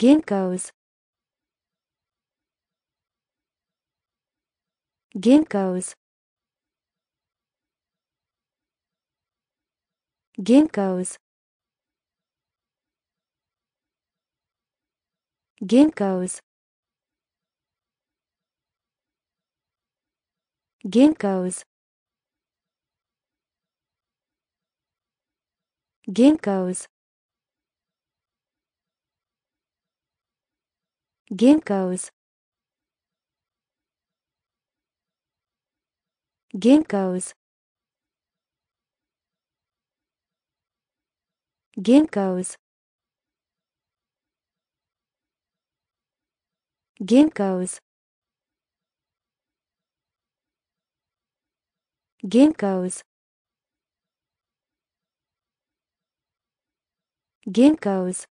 ginkgos ginkgos ginkgos ginkgos ginkgos ginkgos Ginkgos Ginkgos Ginkgos Ginkgos Ginkgos Ginkgos